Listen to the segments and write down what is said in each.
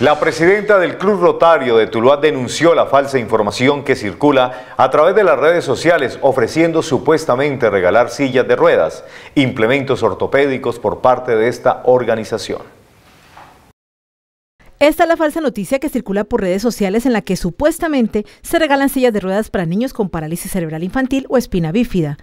La presidenta del Club Rotario de Tuluá denunció la falsa información que circula a través de las redes sociales ofreciendo supuestamente regalar sillas de ruedas, implementos ortopédicos por parte de esta organización. Esta es la falsa noticia que circula por redes sociales en la que supuestamente se regalan sillas de ruedas para niños con parálisis cerebral infantil o espina bífida.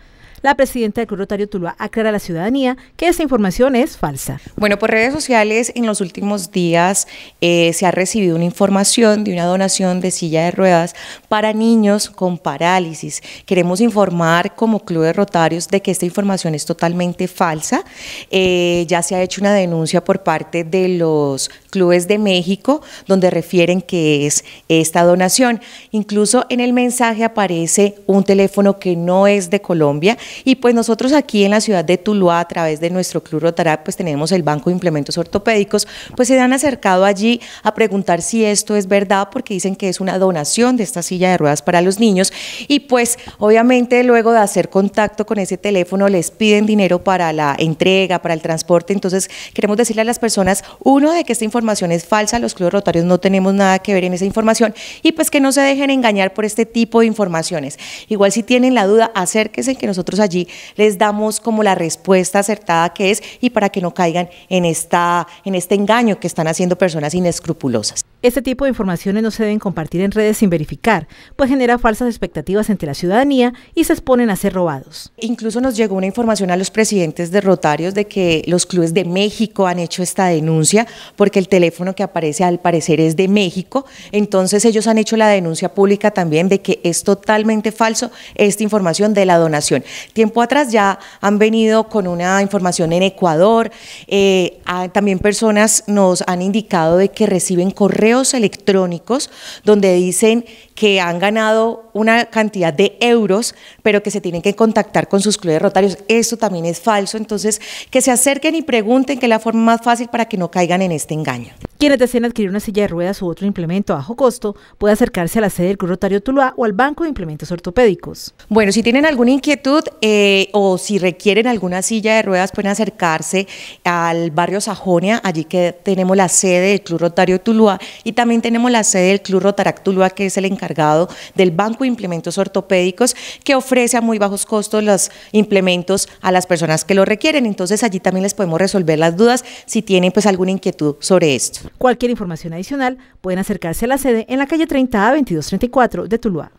La presidenta del Club Rotario Tuluá aclara a la ciudadanía que esta información es falsa. Bueno, por redes sociales en los últimos días eh, se ha recibido una información de una donación de silla de ruedas para niños con parálisis. Queremos informar como Club de Rotarios de que esta información es totalmente falsa. Eh, ya se ha hecho una denuncia por parte de los clubes de México donde refieren que es esta donación. Incluso en el mensaje aparece un teléfono que no es de Colombia y pues nosotros aquí en la ciudad de Tuluá, a través de nuestro Club rotario pues tenemos el Banco de Implementos Ortopédicos, pues se han acercado allí a preguntar si esto es verdad, porque dicen que es una donación de esta silla de ruedas para los niños. Y pues obviamente luego de hacer contacto con ese teléfono les piden dinero para la entrega, para el transporte. Entonces queremos decirle a las personas, uno, de que esta información es falsa, los clubes rotarios no tenemos nada que ver en esa información y pues que no se dejen engañar por este tipo de informaciones. Igual si tienen la duda, acérquense que nosotros allí les damos como la respuesta acertada que es y para que no caigan en, esta, en este engaño que están haciendo personas inescrupulosas. Este tipo de informaciones no se deben compartir en redes sin verificar, pues genera falsas expectativas entre la ciudadanía y se exponen a ser robados. Incluso nos llegó una información a los presidentes de Rotarios de que los clubes de México han hecho esta denuncia porque el teléfono que aparece al parecer es de México, entonces ellos han hecho la denuncia pública también de que es totalmente falso esta información de la donación. Tiempo atrás ya han venido con una información en Ecuador, eh, ah, también personas nos han indicado de que reciben correos electrónicos donde dicen que han ganado una cantidad de euros, pero que se tienen que contactar con sus clubes rotarios. eso también es falso, entonces que se acerquen y pregunten, que es la forma más fácil para que no caigan en este engaño. Quienes deseen adquirir una silla de ruedas u otro implemento a bajo costo, puede acercarse a la sede del Club Rotario Tuluá o al Banco de Implementos Ortopédicos. Bueno, si tienen alguna inquietud eh, o si requieren alguna silla de ruedas, pueden acercarse al barrio Sajonia, allí que tenemos la sede del Club Rotario Tuluá y también tenemos la sede del Club Rotarac Tuluá, que es el encargado del Banco de Implementos Ortopédicos, que ofrece a muy bajos costos los implementos a las personas que lo requieren. Entonces allí también les podemos resolver las dudas si tienen pues alguna inquietud sobre esto. Cualquier información adicional pueden acercarse a la sede en la calle 30 a 2234 de Tuluá.